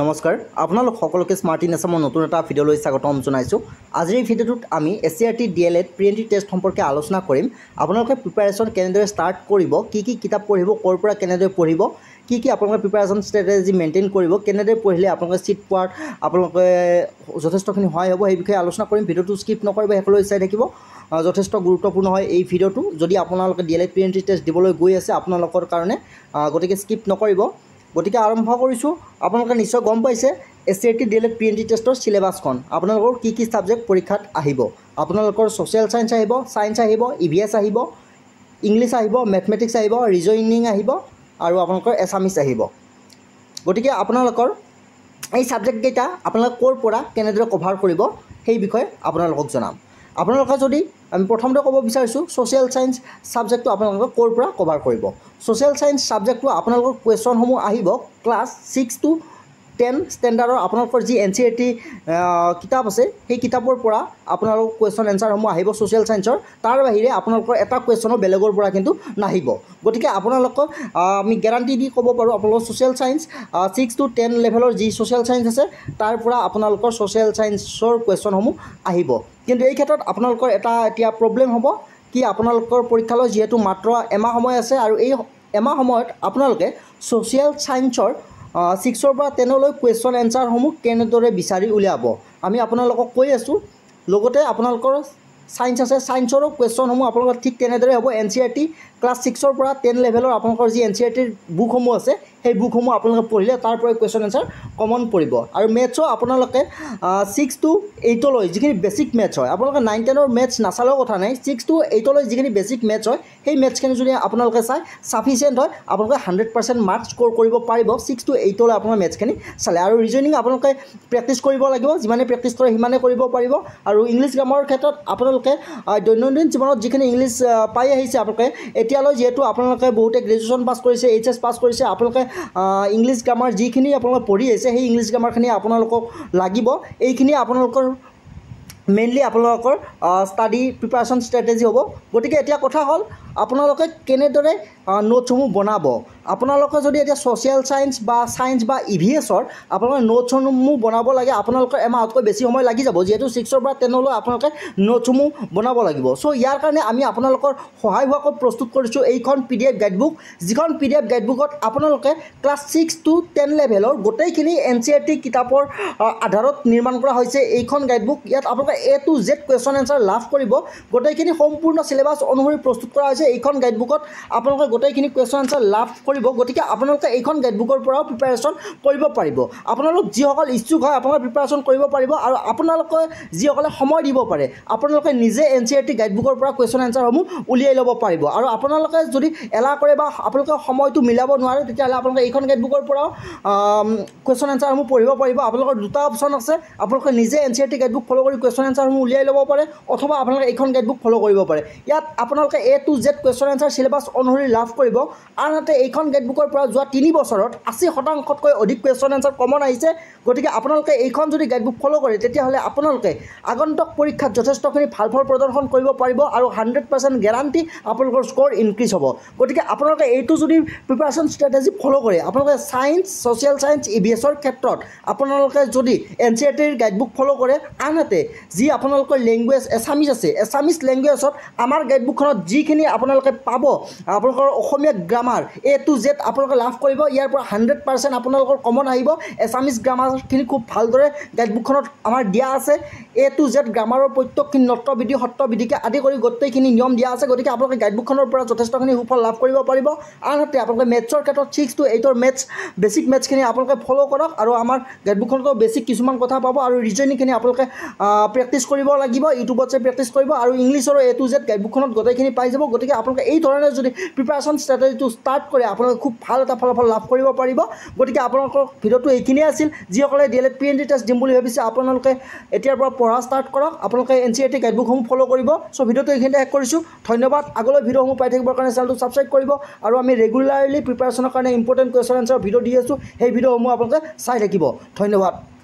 নমস্কাৰ আপোনালোক সকলোকে স্মাৰ্টিন আছামৰ নতুন এটা ভিডিঅ'লৈ স্বাগতম জনাইছোঁ আজিৰ ভিডিঅ'টোত আমি A C R T D El Ed pre entry test সম্পৰ্কে আলোচনা কৰিম আপোনালোকে প্ৰিপেৰেশ্যন কেনেদৰে ষ্টাৰ্ট কৰিব কি কি কিতাপ পঢ়িব ক'ৰ পৰা কেনেদৰে পঢ়িব কি কি আপোনালোকে প্ৰিপেৰেশ্যন ষ্ট্ৰেটেজি মেইনটেইন কৰিব কেনেদৰে পঢ়িলে আপোনালোকে চিট পোৱাত আপোনালোকে যথেষ্টখিনি সহায় হ'ব সেই বিষয়ে আলোচনা কৰিম ভিডিঅ'টো স্কিপ নকৰিব শেষলৈ চাই থাকিব যথেষ্ট গুৰুত্বপূৰ্ণ হয় এই ভিডিঅ'টো যদি আপোনালোকে D El Ed pre entry test দিবলৈ গৈ আছে আপোনালোকৰ কাৰণে গতিকে স্কিপ নকৰিব গতিকে আৰম্ভ কৰিছোঁ আপোনালোকে নিশ্চয় গম পাইছে S C R T D El Ed P N T টেষ্টৰ চিলেবাছখন আপোনালোকৰ কি কি ছাবজেক্ট পৰীক্ষাত আহিব আপোনালোকৰ ছ'চিয়েল ছায়েঞ্চ আহিব ছায়েঞ্চ আহিব ই ভি এছ আহিব ইংলিছ আহিব মেথমেটিক্স আহিব ৰিজনিং আহিব আৰু আপোনালোকৰ এছামিজ আহিব গতিকে আপোনালোকৰ এই ছাবজেক্টকেইটা আপোনালোকে ক'ৰ পৰা কেনেদৰে কভাৰ কৰিব সেই বিষয়ে আপোনালোকক জনাম আপোনালোকে যদি আমি প্ৰথমতে ক'ব বিচাৰিছোঁ ছ'চিয়েল ছায়েঞ্চ ছাবজেক্টটো আপোনালোকে ক'ৰ পৰা কভাৰ কৰিব ছ'চিয়েল ছায়েঞ্চ ছাবজেক্টটো আপোনালোকৰ কুৱেশ্যনসমূহ আহিব ক্লাছ ছিক্স টু টেন ষ্টেণ্ডাৰ্ডৰ আপোনালোকৰ যি এন চি আৰ টি কিতাপ আছে সেই কিতাপৰ পৰা আপোনালোকৰ কুৱেশ্যন এনচাৰসমূহ আহিব ছ'চিয়েল ছায়েঞ্চৰ তাৰ বাহিৰে আপোনালোকৰ এটা কুৱেশ্যনো বেলেগৰ পৰা কিন্তু নাহিব গতিকে আপোনালোকক আমি গেৰাণ্টি দি ক'ব পাৰোঁ আপোনালোকৰ social science six to ten লেভেলৰ যি ছ'চিয়েল ছায়েঞ্চ আছে তাৰ পৰা আপোনালোকৰ ছ'চিয়েল ছায়েঞ্চৰ কুৱেশ্যনসমূহ আহিব কিন্তু এই ক্ষেত্ৰত আপোনালোকৰ এটা এতিয়া প্ৰব্লেম হ'ব কি আপোনালোকৰ পৰীক্ষালৈ যিহেতু মাত্ৰ এমাহ সময় আছে আৰু এই এমাহ সময়ত আপোনালোকে ছ'চিয়েল ছায়েন্সৰ ছিক্সৰ পৰা টেনলৈ কুৱেশ্যন এনচাৰসমূহ কেনেদৰে বিচাৰি উলিয়াব আমি আপোনালোকক কৈ আছোঁ লগতে আপোনালোকৰ ছায়েন্স আছে ছায়েন্সৰো কুৱেশ্যনসমূহ আপোনালোকৰ ঠিক তেনেদৰে হ'ব N C R T class ছিক্সৰ পৰা টেন লেভেলৰ আপোনালোকৰ যি এন চি আৰ টিৰ বুকসমূহ আছে সেই বুকসমূহ আপোনালোকে পঢ়িলে তাৰপৰাই কুৱেশ্যন এনচাৰ কমন পৰিব আৰু মেথছো আপোনালোকে ছিক্স টু এইটলৈ যিখিনি বেছিক মেথছ হয় আপোনালোকে নাইন টেনৰ মেথছ নাচালেও কথা নাই ছিক্স টু এইটলৈ যিখিনি বেছিক মেথছ হয় সেই মেথছখিনি যদি আপোনালোকে চাই চাফিচিয়েণ্ট হয় আপোনালোকে হাণ্ড্ৰেড পাৰ্চেণ্ট মাৰ্কছ স্ক'ৰ কৰিব পাৰিব ছিক্স টু এইটলৈ আপোনাৰ মেথছখিনি চালে আৰু ৰিজনিং আপোনালোকে প্ৰেক্টিছ কৰিব লাগিব যিমানে প্ৰেক্টিছ কৰে সিমানে কৰিব পাৰিব আৰু ইংলিছ গ্ৰামাৰৰ ক্ষেত্ৰত আপোনালোকে দৈনন্দিন জীৱনত যিখিনি ইংলিছ পাই আহিছে আপোনালোকে এতিয়ালৈ যিহেতু আপোনালোকে বহুতে গ্ৰেজুৱেশ্যন পাছ কৰিছে এইচ এছ পাছ কৰিছে আপোনালোকে ইংলিছ গ্ৰামাৰ যিখিনি আপোনালোকে পঢ়ি আহিছে সেই ইংলিছ গ্ৰামাৰখিনি আপোনালোকক লাগিব এইখিনি আপোনালোকৰ মেইনলি আপোনালোকৰ ষ্টাডি প্ৰিপাৰেশ্যন ষ্ট্ৰেটেজি হ'ব গতিকে এতিয়া কথা হ'ল আপোনালোকে কেনেদৰে নোটছসমূহ বনাব আপোনালোকে যদি এতিয়া ছ'চিয়েল ছায়েন্স বা ছায়েন্স বা ই ভি এছৰ আপোনালোকে নোটছসমূহ বনাব লাগে আপোনালোকৰ এমাহতকৈ বেছি সময় লাগি যাব যিহেতু ছিক্সৰ পৰা টেনলৈ আপোনালোকে নোটছসমূহ বনাব লাগিব চ' ইয়াৰ কাৰণে আমি আপোনালোকৰ সহায় হোৱাকৈ প্ৰস্তুত কৰিছোঁ এইখন পি ডি এফ গাইডবুক যিখন পি ডি এফ গাইডবুকত আপোনালোকে ক্লাছ ছিক্স টু টেন লেভেলৰ গোটেইখিনি এন চি আৰ টি কিতাপৰ আধাৰত নিৰ্মাণ কৰা হৈছে এইখন গাইডবুক ইয়াত আপোনালোকে A to Z question answer লাভ কৰিব গোটেইখিনি সম্পূৰ্ণ চিলেবাছ অনুসৰি প্ৰস্তুত কৰা হৈছে আছে এইখন গাইডবুকত আপোনালোকে গোটেইখিনি কুৱেশ্যন আনচাৰ লাভ কৰিব গতিকে আপোনালোকে এইখন গাইডবুকৰ পৰাও প্ৰিপেৰেশ্যন কৰিব পাৰিব আপোনালোক যিসকল ইচ্ছুক হয় আপোনালোকে প্ৰিপেৰেশ্যন কৰিব পাৰিব আৰু আপোনালোকে যিসকলে সময় দিব পাৰে আপোনালোকে নিজে এন চি আৰ টি গাইডবুকৰ পৰা কুৱেশ্যন আনচাৰসমূহ উলিয়াই ল'ব পাৰিব আৰু আপোনালোকে যদি এলাহ কৰে বা আপোনালোকে সময়টো মিলাব নোৱাৰে তেতিয়াহ'লে আপোনালোকে এইখন গাইডবুকৰ পৰাও কুৱেশ্যন আনচাৰসমূহ পঢ়িব পাৰিব আপোনালোকৰ দুটা অপশ্যন আছে আপোনালোকে নিজে N C R T guidebook follow' কৰি কুৱেশ্যন আনচাৰসমূহ উলিয়াই ল'ব পাৰে অথবা আপোনালোকে এইখন গাইডবুক ফ'ল' কৰিব পাৰে ইয়াত আপোনালোকে A to Z get question answer syllabus অনুসৰি লাভ কৰিব আনহাতে এইখন গেটবুকৰ পৰা যোৱা তিনি বছৰত আশী শতাংশতকৈ অধিক কুৱেশ্যন এনচাৰ কমন আহিছে গতিকে আপোনালোকে এইখন যদি গাইডবুক ফ'ল' কৰে তেতিয়াহ'লে আপোনালোকে আগন্তক পৰীক্ষাত যথেষ্টখিনি ভাল ফল প্ৰদৰ্শন কৰিব পাৰিব আৰু হাণ্ড্ৰেড পাৰ্চেণ্ট গেৰাণ্টি আপোনালোকৰ স্ক'ৰ ইনক্ৰিজ হ'ব গতিকে আপোনালোকে এইটো যদি প্ৰিপাৰেশ্যন ষ্ট্ৰেটেজি ফ'ল' কৰে আপোনালোকে science social science E B এছৰ ক্ষেত্ৰত আপোনালোকে যদি এন চি আৰ টিৰ গাইডবুক ফ'ল' কৰে আনহাতে যি আপোনালোকৰ লেংগুৱেজ এছামিজ আছে এছামিজ লেংগুৱেজত আমাৰ গাইডবুকখনত যিখিনি আপোনালোকে পাব আপোনালোকৰ Asamiya grammar A to Z আপোনালোকে লাভ কৰিব ইয়াৰ পৰা হাণ্ড্ৰেড পাৰ্চেণ্ট আপোনালোকৰ কমন আহিব এছামিজ গ্ৰামাৰখিনি খুব ভালদৰে গাইডবুকখনত আমাৰ দিয়া আছে এ টু জেড গ্ৰামাৰৰ প্ৰত্যেকখিনি নত্ৰবিধি সত্ৰবিধিকে আদি কৰি গোটেইখিনি নিয়ম দিয়া আছে গতিকে আপোনালোকে গাইডবুকখনৰ পৰা যথেষ্টখিনি সুফল লাভ কৰিব পাৰিব আনহাতে আপোনালোকে মেথছৰ ক্ষেত্ৰত ছিক্স টু এইটৰ মেথছ বেছিক মেথছখিনি আপোনালোকে ফ'ল' কৰক আৰু আমাৰ গাইডবুকখনতো বেছিক কিছুমান কথা পাব আৰু ৰিজনিংখিনি আপোনালোকে প্ৰেক্টিছ কৰিব লাগিব ইউটিউবত চাই প্ৰেক্টিছ কৰিব আৰু ইংলিছৰ এ টু জেড গাইডবুকখনত গোটেইখিনি পাই যাব গতিকে গতিকে আপোনালোকে এই ধৰণে যদি প্ৰিপাৰেশ্যন ষ্ট্ৰেটেজিটো ষ্টাৰ্ট কৰে আপোনালোকে খুব ভাল এটা ফলাফল লাভ কৰিব পাৰিব গতিকে আপোনালোকৰ ভিডিঅ'টো এইখিনিয়ে আছিল যিসকলে D El Ed P N D test দিম বুলি ভাবিছে আপোনালোকে এতিয়াৰ পৰা পঢ়া ষ্টাৰ্ট কৰক আপোনালোকে এন চি আৰ টি গাইডবুকসমূহ ফ'ল' কৰিব চ' ভিডিঅ'টো এইখিনিতে শেষ কৰিছোঁ ধন্যবাদ আগলৈ ভিডিঅ'সমূহ পাই থাকিবৰ কাৰণে চেনেলটো ছাবস্ক্ৰাইব কৰিব আৰু আমি ৰেগুলাৰলি প্ৰিপাৰেশ্যনৰ কাৰণে ইম্পৰ্টেণ্ট কুৱেশ্যন এনচাৰৰ ভিডিঅ' দি আছোঁ সেই ভিডিঅ'সমূহ আপোনালোকে চাই থাকিব ধন্যবাদ